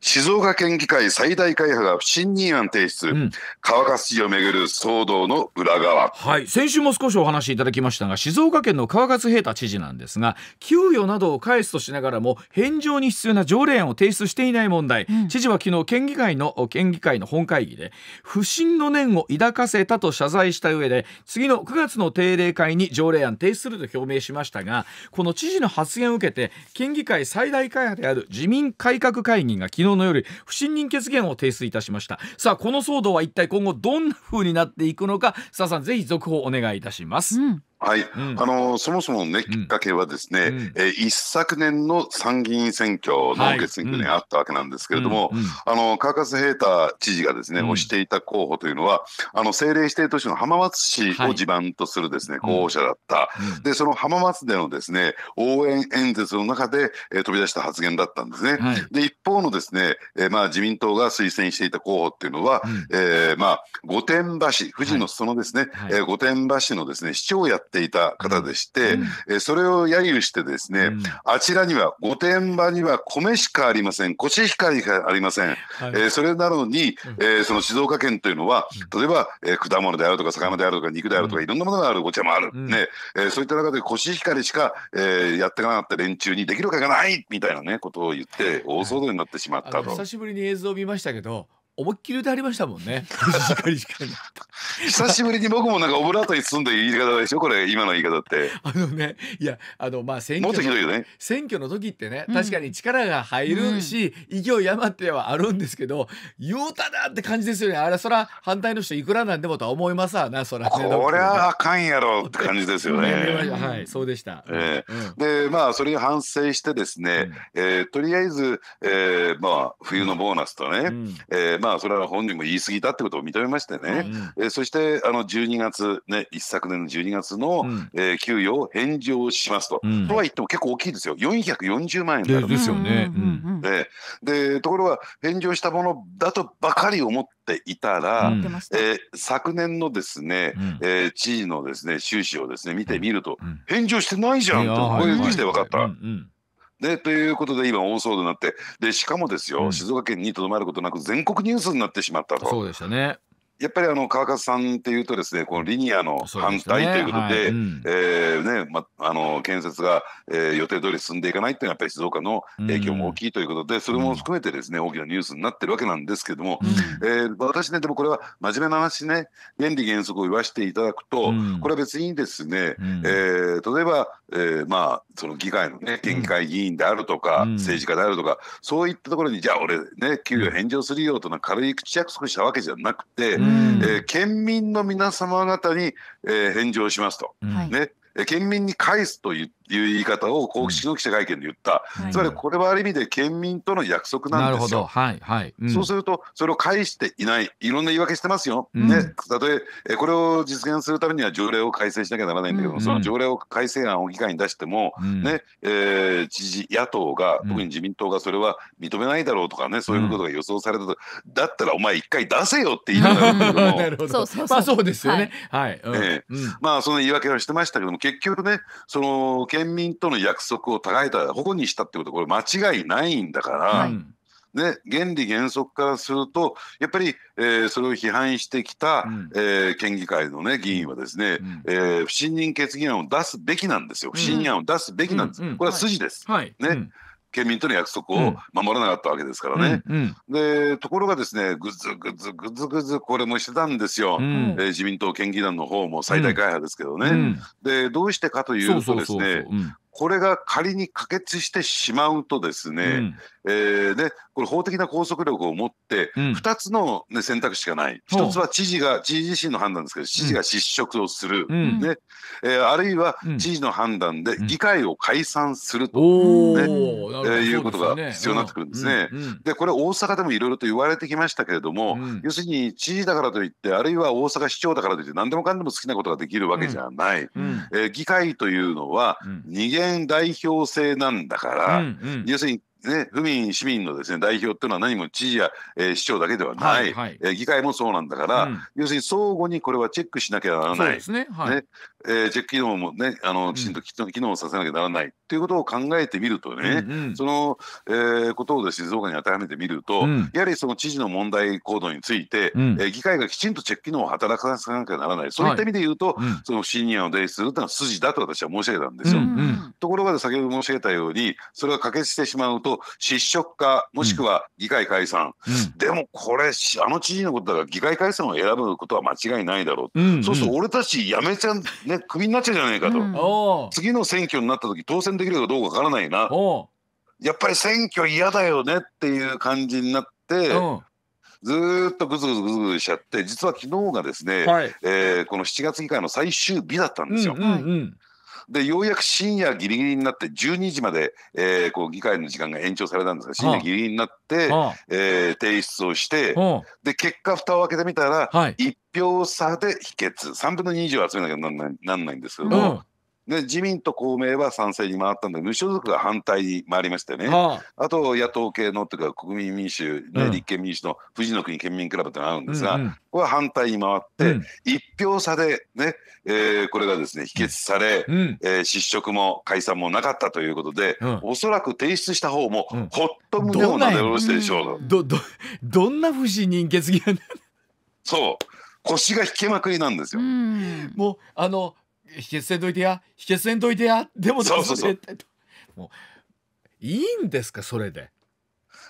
静岡県議会最大会派が不信任案提出、うん、川勝知事をめぐる騒動の裏側、はい、先週も少しお話しいただきましたが静岡県の川勝平太知事なんですが給与などを返すとしながらも返上に必要な条例案を提出していない問題、うん、知事は昨日県議会の県議会の本会議で不信の念を抱かせたと謝罪した上で次の9月の定例会に条例案提出すると表明しましたがこの知事の発言を受けて県議会最大会派である自民改革会議が昨日日の夜不信任決議案を提出いたしましたさあこの騒動は一体今後どんな風になっていくのか須田さんぜひ続報お願いいたします、うんはい、うん、あのそもそもね、きっかけはですね、うん、え一昨年の参議院選挙の決選挙にあったわけなんですけれども、はいうん、あの川勝平太知事がですね、推していた候補というのは、あの政令指定都市の浜松市を地盤とするですね、候補者だった、で、その浜松でのですね応援演説の中で、えー、飛び出した発言だったんですね。はい、で、一方のですね、えー、まあ、自民党が推薦していた候補っていうのは、えー、まあ、御殿場市、富士の裾のですね、はい、え御殿場市のですね市長をやってていた方でして、うん、それを揶揄してですね、うん、あちらには御殿場には米しかありませんコシヒカリがありません、はい、えそれなのに、うん、えその静岡県というのは例えば、え果物であるとか魚であるとか肉であるとか、いろんなものがあるお茶もある、ねえそういった中でコシヒカリしか、えやってかなかった連中にできるわけがないみたいなねことを言って大騒動になってしまったと。久しぶりに映像を見ましたけど思いっきり歌ありましたもんね。久しぶりに僕もなんかオブラートに包んで言い方でしょこれ今の言い方って。あのねいやあのまあ選挙いよね、選挙の時ってね、確かに力が入るし、うん、勢い余ってはあるんですけど言うただって感じですよねあれそら反対の人いくらなんでもとは思いますわなそら、ね、こりゃあかんやろって感じですよね。はいそうでした。えー、でまあそれに反省してですね、うん、えー、とりあえず、えー、まあ冬のボーナスとね、うん、えーまあまあ、それは本人も言い過ぎたってことを認めましてね、うえー、そしてあの12月、ね、一昨年の12月の、うん、えー、給与を返上しますと、うん、とは言っても結構大きいですよ、440万円だんですよね、うんでで。ところが、返上したものだとばかり思っていたら、うん、えー、昨年のですね、うん、え知事のですね収支をですね見てみると、返上してないじゃんと、こういうふうにして分かった。うんでということで今大騒動になってでしかもですよ、うん、静岡県にとどまることなく全国ニュースになってしまったとそうでしたねやっぱりあの川勝さんっていうとですねこのリニアの反対ということでえねまあの建設が、えー、予定通り進んでいかないっていうのはやっぱり静岡の影響も大きいということで、それも含めてですね、大きなニュースになってるわけなんですけども、えー、私ねでもこれは真面目な話ね原理原則を言わせていただくと、これは別にですね、えー、例えば、えー、まあその議会のね県議会議員であるとか、政治家であるとかそういったところにじゃあ俺ね給与返上するよとな軽い口約束したわけじゃなくて、えー、県民の皆様方に、えー、返上しますと、ね、県民に返すと言っいう言い方を幸吉の記者会見で言った、うんつまりこれはある意味で県民との約束なんですよ。はいはいうん、そうすると、それを返していない、いろんな言い訳してますよ、うん、ね、たとえこれを実現するためには条例を改正しなきゃならないんだけどうんその条例を改正案を議会に出しても、うん、ねえー、知事、野党が、特に自民党がそれは認めないだろうとかね、そういうことが予想されたと、だったらお前、一回出せよって言いながらだ そうですよね。はい、はい、えー、まあ、その言い訳をしてましたけども、結局ね、その県民との約束を互いた保護にしたってことこれ間違いないんだから、はい、ね、原理原則からするとやっぱり、えー、それを批判してきた、うん、えー、県議会の、ね、議員はですね、うん、えー、不信任決議案を出すべきなんですよ不信任案を出すべきなんです、うんこれは筋です、はい、ね、県民との約束を守らなかったわけですからね。うんうん、でところがですねぐずぐずぐずぐずこれもしてたんですよ、うん、えー、自民党県議団の方も最大会派ですけどね。でどうしてかというとですねこれが仮に可決してしまうとですね、うん、えー、ねこれ法的な拘束力を持って、2つの、ね、選択肢がない、1つは知事が、知事自身の判断ですけど、知事が失職をする、ねえー、あるいは知事の判断で議会を解散すると、ねえいうことが必要になってくるんですね。で、これ、大阪でもいろいろと言われてきましたけれども、要するに知事だからといって、あるいは大阪市長だからといって、何でもかんでも好きなことができるわけじゃない、え議会というのは、二元代表制なんだから、要するにね、府民、市民のです、ね、代表っていうのは何も知事や、えー、市長だけではない、はいはい、えー、議会もそうなんだから、うん、要するに相互にこれはチェックしなきゃならない、すねはいね、えー、チェック機能もねあのきちんと機能させなきゃならないということを考えてみるとね、うんうん、その、えー、ことをです、ね、静岡に当てはめてみると、うん、やはりその知事の問題行動について、うん、えー、議会がきちんとチェック機能を働かさなきゃならないそういった意味で言うと、はい、その不信任案を提出するというのは筋だと私は申し上げたんですよ。うんうん、ところが先ほど申し上げたようにそれが可決してしまうと失職かもしくは議会解散、うん、でもこれあの知事のことだから議会解散を選ぶことは間違いないだろう、うんうん、そうすると俺たちやめちゃねねクビになっちゃうじゃないかと、うん、次の選挙になった時当選できるかどうかわからないなやっぱり選挙嫌だよねっていう感じになって、ずっとぐずぐずぐずぐずしちゃって実は昨日がですね、はい、えー、この7月議会の最終日だったんですよ。うんうんうんでようやく深夜ぎりぎりになって12時まで、えー、こう議会の時間が延長されたんですが深夜ぎりぎりになって、はえ提出をしてで結果蓋を開けてみたら、は1票差で否決3分の2以上集めなきゃなんないなんないんですけども。で自民と公明は賛成に回ったんだけど無所属が反対に回りましたよね、はあ、あと野党系のというか国民民主、ね、うん、立憲民主の富士の国県民クラブというのがあるんですが、うんうん、ここは反対に回って、うん、票差でね、ねえー、これがですね否決され、うん、えー、失職も解散もなかったということで、うん、おそらく提出した方も、ほっと胸をなで下ろしてでしょうどどどんな不信任決議案そう腰が引けまくりなんですよ。もうあの引きせんといてや引きせんといてやでもそうそうそうもういいんですかそれで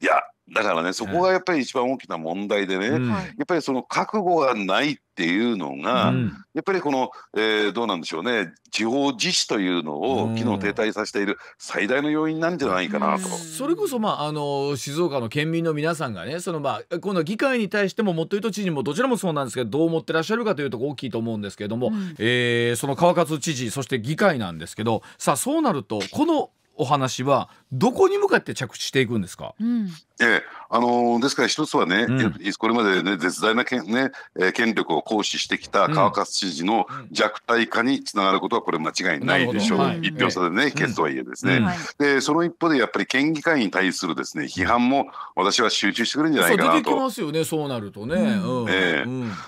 いやだからねそこがやっぱり一番大きな問題でね、うん、やっぱりその覚悟がないっていうのが、うん、やっぱりこの、えー、どうなんでしょうね地方自治というのを機能停滞させている最大の要因なんじゃないかなと。それこそ、まあ、あの静岡の県民の皆さんがねその、まあ、今度議会に対してももっと言うと知事もどちらもそうなんですけどどう思ってらっしゃるかというとこ大きいと思うんですけれども、うん、えー、その川勝知事そして議会なんですけどさあそうなるとこのお話はどこに向かって着地していくんですか、うん、ええ、あのー、ですから一つはね、うん、これまで、ね、絶大な権,、ねえー、権力を行使してきた川勝知事の弱体化につながることはこれ間違いないでしょう、うん、一票差でね、決、う、と、ん、はいえですね、うんでその一方でやっぱり県議会に対するですね批判も私は集中してくるんじゃないかなと。出てきますよねそうなるとね、ええ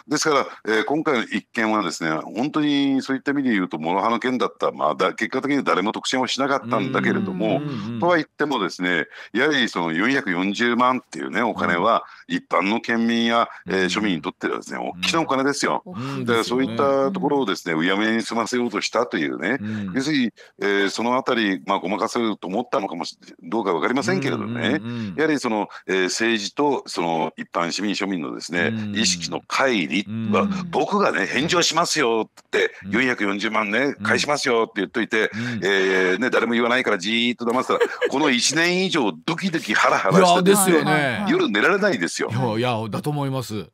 ですから、えー、今回の一件はですね本当にそういった意味で言うと諸刃の件だった、まあ、だ結果的に誰も得心をしなかったんだけれども、とは言ってもですねやはりその440万っていうねお金は一般の県民や、えー、庶民にとってはですね大きなお金ですよ、だからそういったところをですねうやむやに済ませようとしたというね、要するに、えー、そのあたり、まあ、ごまかせると思ったのかもしどうか分かりませんけれどね、やはりその、えー、政治とその一般市民庶民のですね、意識の乖離は、僕がね返上しますよって440万ね返しますよって言っといて、えーね、誰も言わないからじーっと騙したらこの1年以上ドキドキハラハラしてですよね夜寝られないですよ。いやだと思います。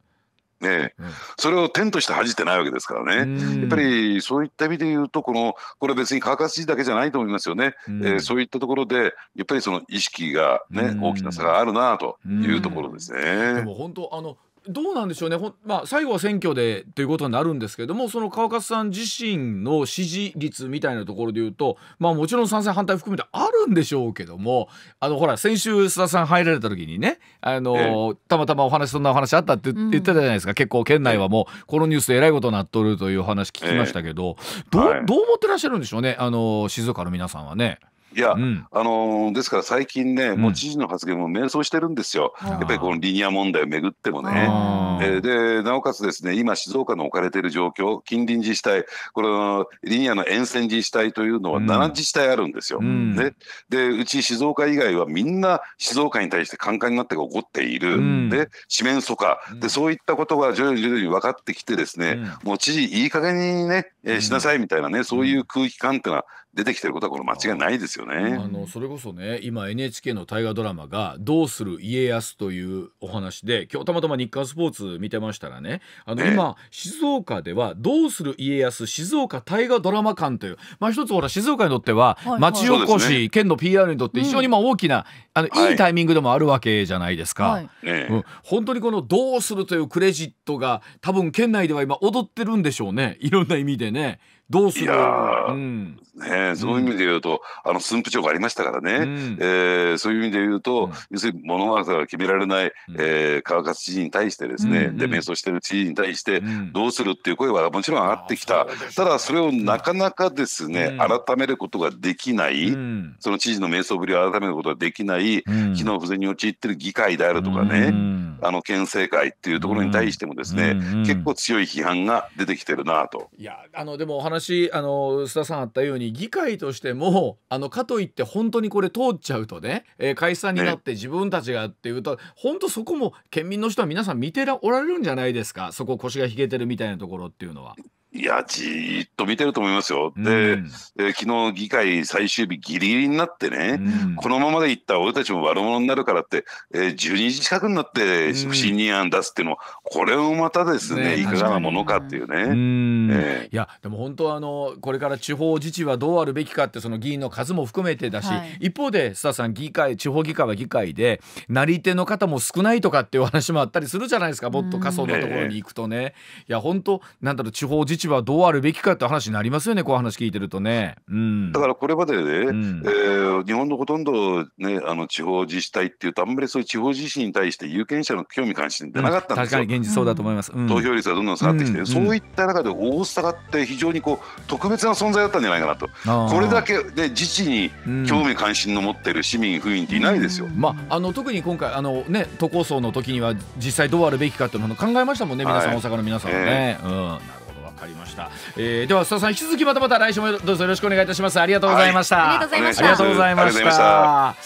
ね、うん、それを天として恥じてないわけですからね、やっぱりそういった意味で言うとこのこれ別に川勝知事だけじゃないと思いますよね、うえー、そういったところでやっぱりその意識がね、大きな差があるなというところですね。でも本当あのどうなんでしょうねほん、まあ、最後は選挙でということになるんですけどもその川勝さん自身の支持率みたいなところでいうと、まあ、もちろん賛成反対含めてあるんでしょうけどもあのほら先週須田さん入られた時にねあの、たまたまお話そんなお話あったって言ってたじゃないですか、うん、結構県内はもうこのニュースでえらいことになっとるという話聞きましたけど、どう思ってらっしゃるんでしょうねあの静岡の皆さんはね。いや、うん、あのー、ですから最近ね、もう知事の発言も迷走してるんですよ、うん、やっぱりこのリニア問題を巡ぐってもね。えー、でなおかつですね今、静岡の置かれている状況、近隣自治体、これ、リニアの沿線自治体というのは7自治体あるんですよ。うん、ね、でうち静岡以外はみんな静岡に対してカンカンになって起こっている、で四面楚歌、で、そういったことが徐々に徐々に分かってきて、ですね、もう知事、いい加減にね、えー、しなさいみたいなね、そういう空気感っていうのは出てきてることはこれ間違いないですよね。あのそれこそね今 NHK の大河ドラマが「どうする家康」というお話で今日たまたま日刊スポーツ見てましたらねあの今、ね、静岡では「どうする家康静岡大河ドラマ館」という、まあ、一つほら静岡にとっては町おこし、はいはい県の PR にとって非常にまあ大きな、うん、あのいいタイミングでもあるわけじゃないですか。はいうん、本当にこの「どうする」というクレジットが多分県内では今踊ってるんでしょうねいろんな意味でね。どうするいや、うん、ね、そういう意味で言うと、うん、あの駿府町がありましたからね、うん、えー、そういう意味で言うと、うん、要するに物が決められない、うん、えー、川勝知事に対してですね、うんうん、で迷走してる知事に対して、どうするっていう声はもちろん上がってきた、ただそれをなかなかですね、改めることができない、その知事の迷走ぶりを改めることができない、機能不全に陥ってる議会であるとかね、あの県政会っていうところに対してもですね、結構強い批判が出てきてるなと。いやあのでもお話話あの須田さんあったように議会としてもあのかといって本当にこれ通っちゃうとね、えー、解散になって自分たちがっていうと、ね、本当そこも県民の人は皆さん見ておられるんじゃないですかそこ腰が引けてるみたいなところっていうのは。いや、じっと見てると思いますよ。で、うん、え昨日議会最終日ギリギリになってね、うん、このままでいったら俺たちも悪者になるからって、えー、12時近くになって不信任案出すっていうのは、これもまたですね、ねいかがなものかっていうね。えー、いや、でも本当あの、これから地方自治はどうあるべきかって、その議員の数も含めてだし、はい、一方で、須田さん、議会、地方議会は議会で、なり手の方も少ないとかっていう話もあったりするじゃないですか、もっと仮想のところに行くとね。いや、本当なんだろう、地方自治はどうあるべきかって話になりますよねこう話聞いてるとね、うん、だからこれまでね、うん、えー、日本のほとんど、ね、あの地方自治体っていうとあんまりそういう地方自治に対して有権者の興味関心ってなかったんですよ、うん、確かに現実そうだと思います、うん、投票率がどんどん下がってきて、そういった中で大阪って非常にこう特別な存在だったんじゃないかなとこれだけ、ね、自治に興味関心の持ってる市民府民っていないですよ、まあ、あの特に今回あの、ね、都構想の時には実際どうあるべきかっていうのを考えましたもんね皆さん、はい、大阪の皆さんね。えーうんかりました、えー、では須田さん引き続きまたまた来週もどうぞよろしくお願いいたしますありがとうございました、はい、ありがとうございました